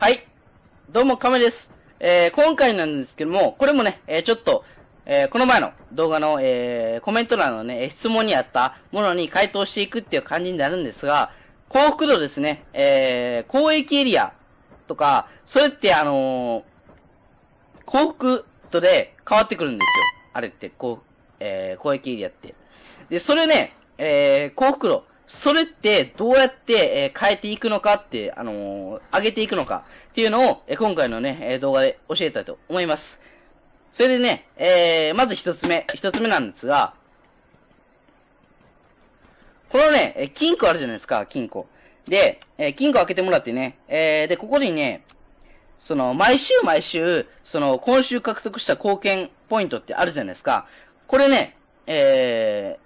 はい。どうも、カメです。えー、今回なんですけども、これもね、えー、ちょっと、えー、この前の動画の、えー、コメント欄のね、質問にあったものに回答していくっていう感じになるんですが、幸福度ですね、えー、公益エリアとか、それってあのー、幸福度で変わってくるんですよ。あれって、こう、えー、公益エリアって。で、それね、えー、幸福度。それってどうやって、えー、変えていくのかって、あのー、上げていくのかっていうのを、えー、今回のね、え動画で教えたいと思います。それでね、えまず一つ目、一つ目なんですが、このね、え金庫あるじゃないですか、金庫。で、え金庫開けてもらってね、えで、ここにね、その、毎週毎週、その、今週獲得した貢献ポイントってあるじゃないですか。これね、え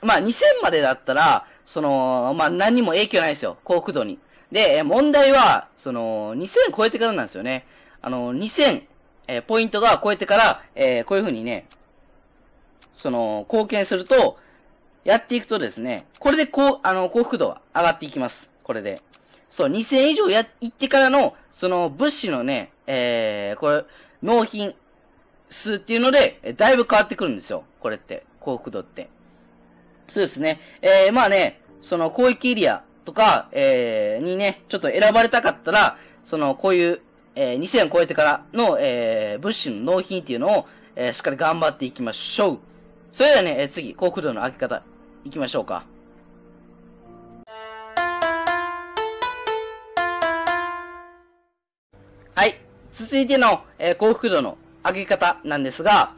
ー、まあ、2000までだったら、その、まあ、何にも影響ないですよ。幸福度に。で、問題は、その、2000超えてからなんですよね。あの、2000、えー、ポイントが超えてから、えー、こういうふうにね、その、貢献すると、やっていくとですね、これでこう、あの、幸福度が上がっていきます。これで。そう、2000以上や、行ってからの、その、物資のね、えー、これ、納品数っていうので、だいぶ変わってくるんですよ。これって。幸福度って。そうですね。えー、まあね、その広域エリアとか、えー、にね、ちょっと選ばれたかったら、その、こういう、えー、2000を超えてからの、えー、物資の納品っていうのを、えー、しっかり頑張っていきましょう。それではね、えー、次、航空道の開け方、いきましょうか。はい。続いての、えー、幸福度の上げ方なんですが、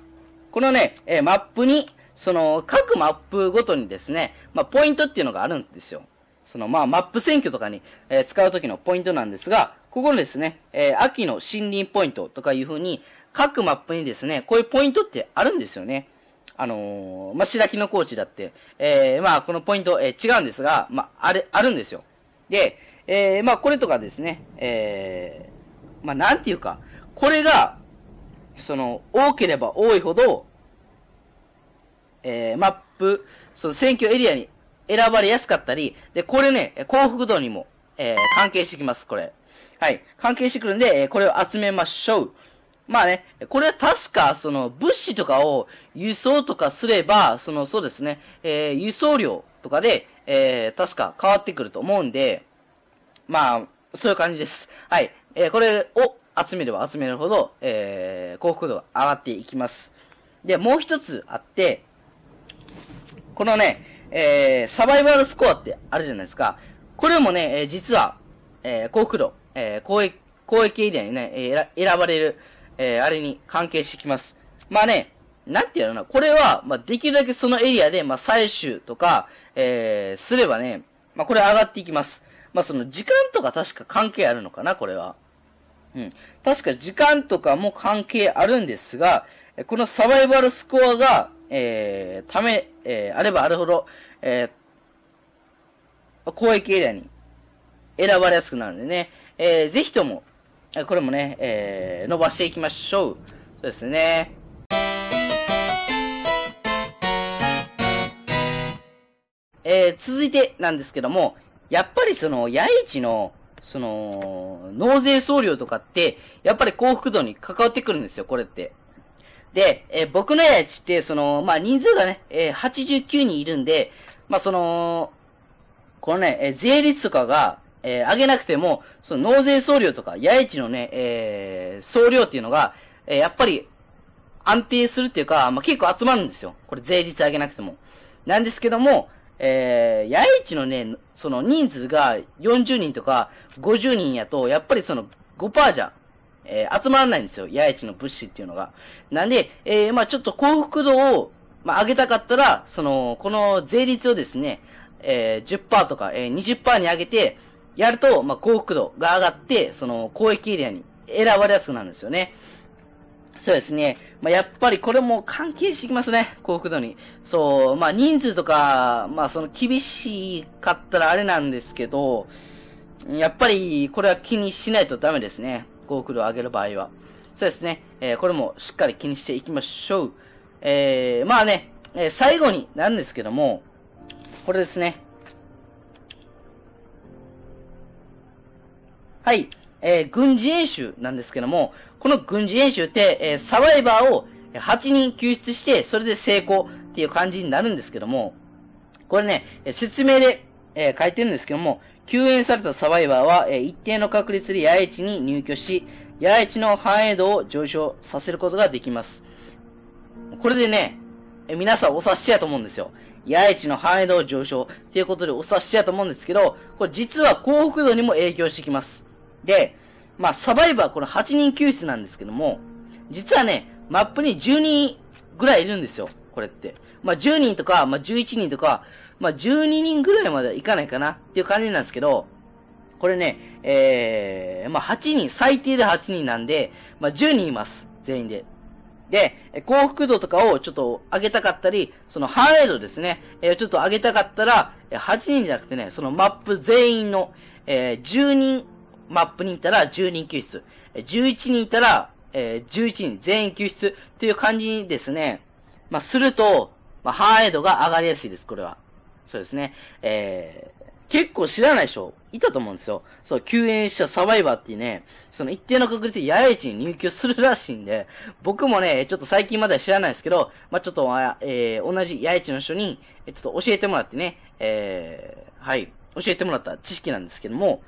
このね、えー、マップに、その、各マップごとにですね、まあ、ポイントっていうのがあるんですよ。その、まあ、マップ選挙とかに、えー、使う時のポイントなんですが、ここのですね、えー、秋の森林ポイントとかいう風に、各マップにですね、こういうポイントってあるんですよね。あのー、まあ、白木の高チだって、えー、まあ、このポイント、えー、違うんですが、まあ、あれ、あるんですよ。で、えー、まあ、これとかですね、えー、まあ、なんていうか、これが、その、多ければ多いほど、えー、マップ、その選挙エリアに選ばれやすかったり、で、これね、幸福度にも、えー、関係してきます、これ。はい。関係してくるんで、えー、これを集めましょう。まあね、これは確か、その、物資とかを輸送とかすれば、その、そうですね、えー、輸送量とかで、えー、確か変わってくると思うんで、まあ、そういう感じです。はい。えー、これを集めれば集めるほど、えー、幸福度が上がっていきます。で、もう一つあって、このね、えー、サバイバルスコアってあるじゃないですか。これもね、えー、実は、えー、幸福度、えー、公益、公益エリアにね、えー、選ばれる、えー、あれに関係してきます。まあね、なんて言うのな、これは、まあ、できるだけそのエリアで、まあ、採取とか、えー、すればね、まあ、これ上がっていきます。まあ、その時間とか確か関係あるのかな、これは。うん。確か時間とかも関係あるんですが、このサバイバルスコアが、えー、ため、えー、あればあるほど、えー、公益エリアに選ばれやすくなるんでね、えー、ぜひとも、これもね、えー、伸ばしていきましょう。そうですね。えー、続いてなんですけども、やっぱりその、八一市の、その、納税総量とかって、やっぱり幸福度に関わってくるんですよ、これって。で、えー、僕のやつって、その、まあ、人数がね、えー、89人いるんで、まあ、その、このね、えー、税率とかが、えー、上げなくても、その納税総量とか、八重地のね、えー、総量っていうのが、えー、やっぱり、安定するっていうか、まあ、結構集まるんですよ。これ税率上げなくても。なんですけども、えー、八重地のね、その人数が40人とか50人やと、やっぱりその5%じゃえー、集まらないんですよ。八重地の物資っていうのが。なんで、えー、まあちょっと幸福度を、まあ上げたかったら、その、この税率をですね、えー、10%とか、えー、20%に上げて、やると、まあ幸福度が上がって、その、公益エリアに選ばれやすくなるんですよね。そうですね。まあ、やっぱりこれも関係してきますね。幸福度に。そう、まあ、人数とか、まあ、その厳しかったらあれなんですけど、やっぱりこれは気にしないとダメですね。5ーグルを上げる場合は。そうですね。えー、これもしっかり気にしていきましょう。えー、まあね、えー、最後になんですけども、これですね。はい。えー、軍事演習なんですけども、この軍事演習って、えー、サバイバーを8人救出して、それで成功っていう感じになるんですけども、これね、説明でえー、書いてるんですけども、救援されたサバイバーは、えー、一定の確率で野営地に入居し、野営地の繁栄度を上昇させることができます。これでね、えー、皆さんお察しやと思うんですよ。野営地の繁栄度を上昇っていうことでお察しやと思うんですけど、これ実は幸福度にも影響してきます。で、まあ、サバイバーこの8人救出なんですけども、実はね、マップに10人ぐらいいるんですよ。これって。まあ、10人とか、まあ、11人とか、まあ、12人ぐらいまではいかないかなっていう感じなんですけど、これね、えー、まあ、8人、最低で8人なんで、まあ、10人います。全員で。で、幸福度とかをちょっと上げたかったり、そのハーレードですね、えー、ちょっと上げたかったら、8人じゃなくてね、そのマップ全員の、えー、10人、マップにいたら10人救出、11人いたら、えー、11人全員救出という感じにですね、まあ、すると、まあ、ハーエードが上がりやすいです、これは。そうですね。えー、結構知らない人いたと思うんですよ。そう、救援者サバイバーっていうね、その一定の確率で野営地に入居するらしいんで、僕もね、ちょっと最近までは知らないですけど、まあ、ちょっと、えー、同じ野営地の人に、ちょっと教えてもらってね、えー、はい、教えてもらった知識なんですけども、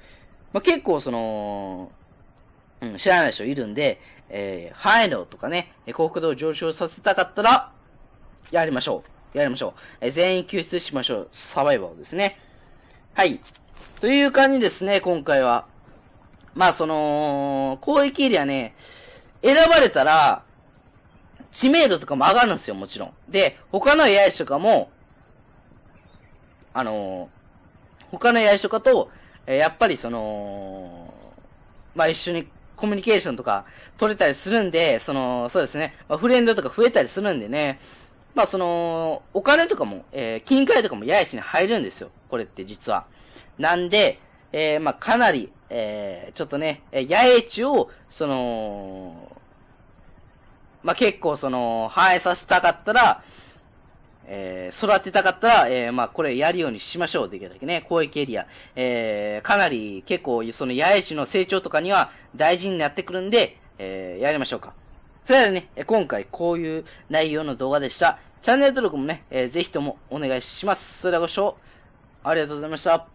まあ、結構その、うん、知らない人いるんで、えー、ハイロとかね、幸福度を上昇させたかったら、やりましょう。やりましょう。え全員救出しましょう。サバイバをですね。はい。という感じですね、今回は。まあ、その、攻撃エリアね、選ばれたら、知名度とかも上がるんですよ、もちろん。で、他の AI とかも、あのー、他の AI とかと、えー、やっぱりその、まあ、一緒にコミュニケーションとか取れたりするんで、その、そうですね、まあ、フレンドとか増えたりするんでね、まあその、お金とかも、えー、金塊とかも八重市に入るんですよ。これって実は。なんで、えー、まあかなり、えー、ちょっとね、八重市を、その、まあ結構その、反映させたかったら、えー、育てたかったら、えー、まあ、これやるようにしましょう、できるだけね。公益エリア。えー、かなり結構、その八重市の成長とかには大事になってくるんで、えー、やりましょうか。それではね、今回こういう内容の動画でした。チャンネル登録もね、えー、ぜひともお願いします。それではご視聴ありがとうございました。